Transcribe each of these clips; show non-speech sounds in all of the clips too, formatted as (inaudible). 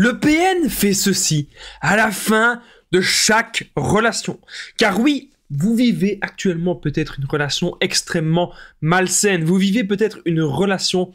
Le PN fait ceci à la fin de chaque relation. Car oui, vous vivez actuellement peut-être une relation extrêmement malsaine. Vous vivez peut-être une relation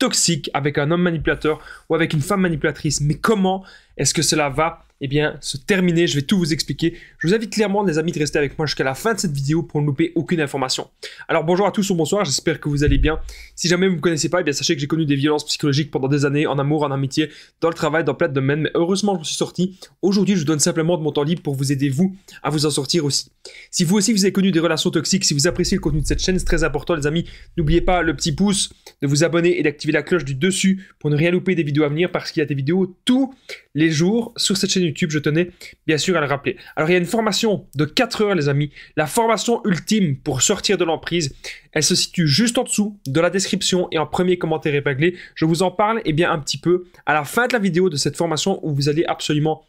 toxique avec un homme manipulateur ou avec une femme manipulatrice. Mais comment est-ce que cela va eh bien, se terminer. Je vais tout vous expliquer. Je vous invite clairement, les amis, de rester avec moi jusqu'à la fin de cette vidéo pour ne louper aucune information. Alors, bonjour à tous ou bonsoir, j'espère que vous allez bien. Si jamais vous ne me connaissez pas, eh bien, sachez que j'ai connu des violences psychologiques pendant des années, en amour, en amitié, dans le travail, dans plein de domaines, mais heureusement, je me suis sorti. Aujourd'hui, je vous donne simplement de mon temps libre pour vous aider, vous, à vous en sortir aussi. Si vous aussi, vous avez connu des relations toxiques, si vous appréciez le contenu de cette chaîne, c'est très important, les amis. N'oubliez pas le petit pouce, de vous abonner et d'activer la cloche du dessus pour ne rien louper des vidéos à venir parce qu'il y a des vidéos tous les jours sur cette chaîne YouTube je tenais bien sûr à le rappeler. Alors il y a une formation de 4 heures les amis, la formation ultime pour sortir de l'emprise, elle se situe juste en dessous de la description et en premier commentaire épinglé. Je vous en parle et eh bien un petit peu à la fin de la vidéo de cette formation où vous allez absolument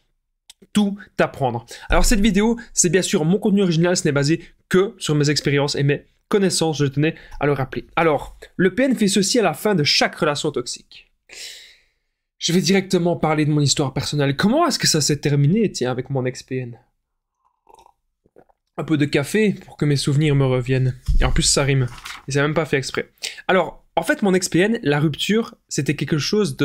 tout apprendre. Alors cette vidéo, c'est bien sûr mon contenu original, ce n'est basé que sur mes expériences et mes connaissances, je tenais à le rappeler. Alors, le PN fait ceci à la fin de chaque relation toxique. Je vais directement parler de mon histoire personnelle. Comment est-ce que ça s'est terminé, tiens, avec mon ex-PN Un peu de café pour que mes souvenirs me reviennent. Et en plus, ça rime. Et c'est même pas fait exprès. Alors, en fait, mon ex-PN, la rupture, c'était quelque chose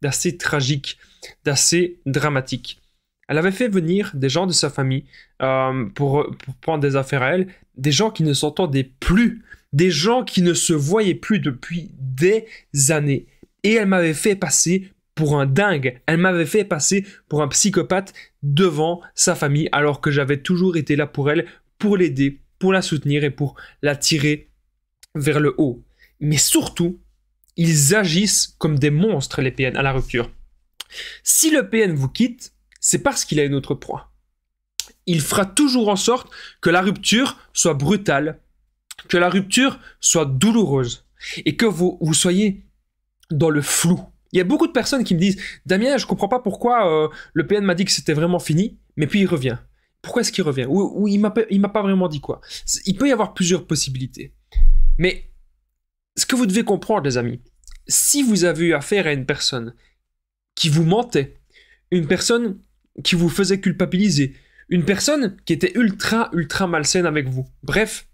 d'assez tragique, d'assez dramatique. Elle avait fait venir des gens de sa famille euh, pour, pour, prendre des affaires à elle, des gens qui ne s'entendaient plus, des gens qui ne se voyaient plus depuis des années et elle m'avait fait passer pour un dingue. Elle m'avait fait passer pour un psychopathe devant sa famille alors que j'avais toujours été là pour elle, pour l'aider, pour la soutenir et pour la tirer vers le haut. Mais surtout, ils agissent comme des monstres, les PN, à la rupture. Si le PN vous quitte, c'est parce qu'il a une autre proie. Il fera toujours en sorte que la rupture soit brutale, que la rupture soit douloureuse et que vous, vous soyez dans le flou. Il y a beaucoup de personnes qui me disent Damien, je comprends pas pourquoi euh, le PN m'a dit que c'était vraiment fini, mais puis il revient. Pourquoi est-ce qu'il revient ou, il il m'a pas vraiment dit quoi. Il peut y avoir plusieurs possibilités. Mais ce que vous devez comprendre, les amis, si vous avez eu affaire à une personne qui vous mentait, une personne qui vous faisait culpabiliser, une personne qui était ultra, ultra malsaine avec vous, bref,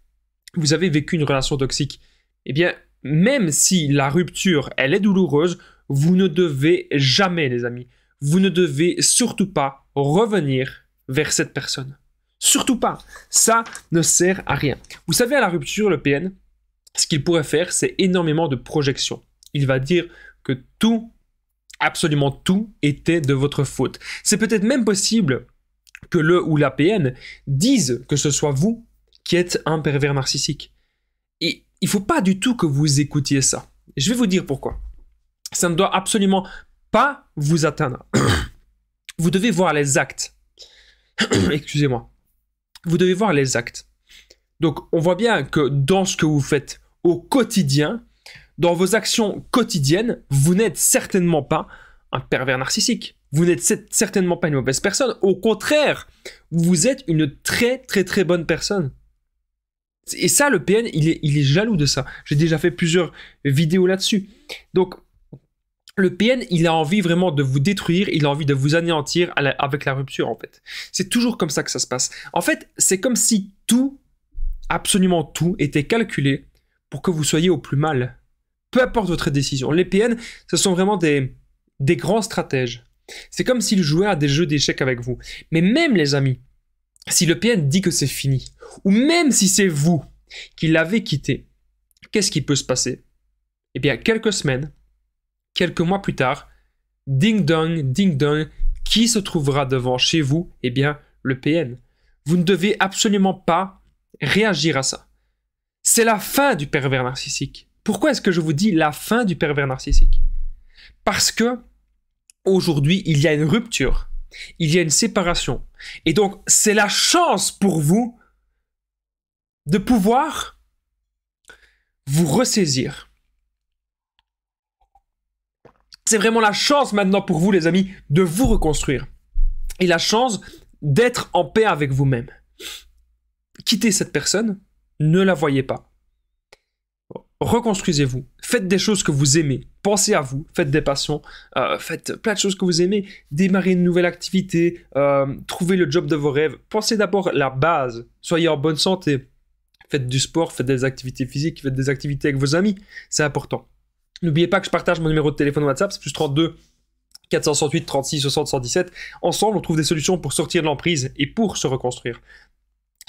vous avez vécu une relation toxique, eh bien, même si la rupture, elle est douloureuse, vous ne devez jamais, les amis, vous ne devez surtout pas revenir vers cette personne. Surtout pas. Ça ne sert à rien. Vous savez, à la rupture, le PN, ce qu'il pourrait faire, c'est énormément de projection. Il va dire que tout, absolument tout, était de votre faute. C'est peut-être même possible que le ou la PN dise que ce soit vous qui êtes un pervers narcissique. Et il ne faut pas du tout que vous écoutiez ça. Je vais vous dire pourquoi. Ça ne doit absolument pas vous atteindre. (clears throat) vous devez voir les actes. (clears throat) Excusez-moi. Vous devez voir les actes. Donc, on voit bien que dans ce que vous faites au quotidien, dans vos actions quotidiennes, vous n'êtes certainement pas un pervers narcissique. Vous n'êtes certainement pas une mauvaise personne. Au contraire, vous êtes une très très très bonne personne. Et ça, le PN, il est, jaloux de ça. J'ai déjà fait plusieurs vidéos là-dessus. Donc, le PN, il a envie vraiment de vous détruire, il a envie de vous anéantir avec la rupture, en fait. C'est toujours comme ça que ça se passe. En fait, c'est comme si tout, absolument tout, était calculé pour que vous soyez au plus mal. Peu importe votre décision. Les PN, ce sont vraiment des, des grands stratèges. C'est comme s'ils jouaient à des jeux d'échecs avec vous. Mais même, les amis, si le PN dit que c'est fini, ou même si c'est vous qui l'avez quitté, qu'est-ce qui peut se passer Eh bien, quelques semaines, quelques mois plus tard, ding dong, ding dong, qui se trouvera devant chez vous Eh bien, le PN. Vous ne devez absolument pas réagir à ça. C'est la fin du pervers narcissique. Pourquoi est-ce que je vous dis la fin du pervers narcissique Parce que aujourd'hui, il y a une rupture il y a une séparation. Et donc, c'est la chance pour vous de pouvoir vous ressaisir. C'est vraiment la chance maintenant pour vous, les amis, de vous reconstruire. Et la chance d'être en paix avec vous-même. Quittez cette personne, ne la voyez pas reconstruisez-vous, faites des choses que vous aimez, pensez à vous, faites des passions, euh, faites plein de choses que vous aimez, démarrez une nouvelle activité, euh, trouvez le job de vos rêves, pensez d'abord la base, soyez en bonne santé, faites du sport, faites des activités physiques, faites des activités avec vos amis, c'est important. N'oubliez pas que je partage mon numéro de téléphone WhatsApp, c'est plus 32 468 36 60 117. Ensemble, on trouve des solutions pour sortir de l'emprise et pour se reconstruire.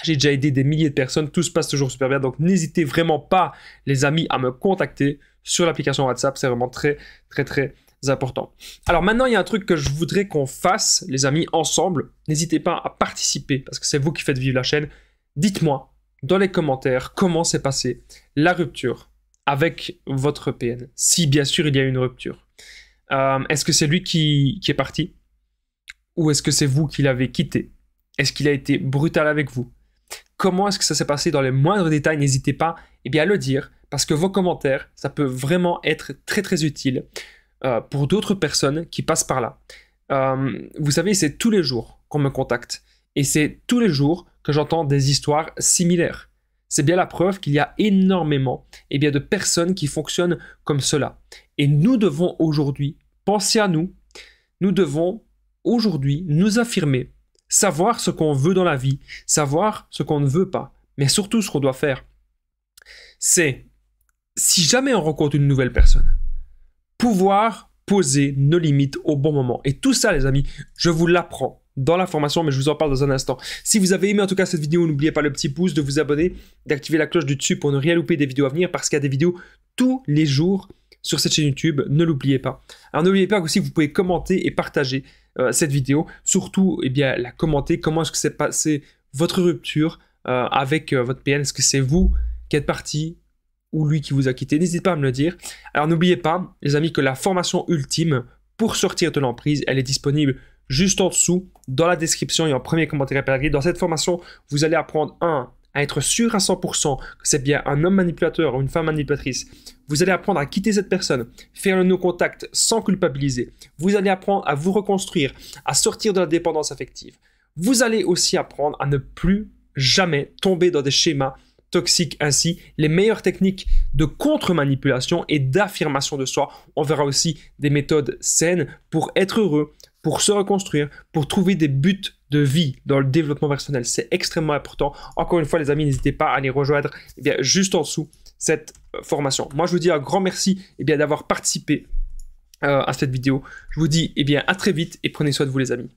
J'ai déjà aidé des milliers de personnes, tout se passe toujours super bien. Donc n'hésitez vraiment pas, les amis, à me contacter sur l'application WhatsApp. C'est vraiment très, très, très important. Alors maintenant, il y a un truc que je voudrais qu'on fasse, les amis, ensemble. N'hésitez pas à participer, parce que c'est vous qui faites vivre la chaîne. Dites-moi dans les commentaires comment s'est passée la rupture avec votre PN, si bien sûr il y a une rupture. Euh, est-ce que c'est lui qui est parti Ou est-ce que c'est vous qui l'avez quitté Est-ce qu'il a été brutal avec vous comment est-ce que ça s'est passé dans les moindres détails, n'hésitez pas eh bien, à le dire, parce que vos commentaires, ça peut vraiment être très très utile euh, pour d'autres personnes qui passent par là. Euh, vous savez, c'est tous les jours qu'on me contacte, et c'est tous les jours que j'entends des histoires similaires. C'est bien la preuve qu'il y a énormément eh bien, de personnes qui fonctionnent comme cela. Et nous devons aujourd'hui penser à nous, nous devons aujourd'hui nous affirmer savoir ce qu'on veut dans la vie, savoir ce qu'on ne veut pas, mais surtout ce qu'on doit faire, c'est si jamais on rencontre une nouvelle personne, pouvoir poser nos limites au bon moment. Et tout ça, les amis, je vous l'apprends dans la formation, mais je vous en parle dans un instant. Si vous avez aimé en tout cas cette vidéo, n'oubliez pas le petit pouce, de vous abonner, d'activer la cloche du dessus pour ne rien louper des vidéos à venir, parce qu'il y a des vidéos tous les jours sur cette chaîne YouTube, ne l'oubliez pas. Alors n'oubliez pas aussi que vous pouvez commenter et partager euh, cette vidéo, surtout eh bien, la commenter, comment est-ce que s'est passé votre rupture euh, avec euh, votre PN, est-ce que c'est vous qui êtes parti ou lui qui vous a quitté, n'hésitez pas à me le dire. Alors n'oubliez pas, les amis, que la formation ultime pour sortir de l'emprise, elle est disponible juste en dessous, dans la description et en premier commentaire à Dans cette formation, vous allez apprendre un à être sûr à 100% que c'est bien un homme manipulateur ou une femme manipulatrice. Vous allez apprendre à quitter cette personne, faire le non-contact sans culpabiliser. Vous allez apprendre à vous reconstruire, à sortir de la dépendance affective. Vous allez aussi apprendre à ne plus jamais tomber dans des schémas toxiques. Ainsi, les meilleures techniques de contre-manipulation et d'affirmation de soi. On verra aussi des méthodes saines pour être heureux, pour se reconstruire, pour trouver des buts de vie dans le développement personnel. C'est extrêmement important. Encore une fois, les amis, n'hésitez pas à les rejoindre eh bien, juste en dessous cette euh, formation. Moi, je vous dis un grand merci et eh bien, d'avoir participé euh, à cette vidéo. Je vous dis et eh bien, à très vite et prenez soin de vous, les amis.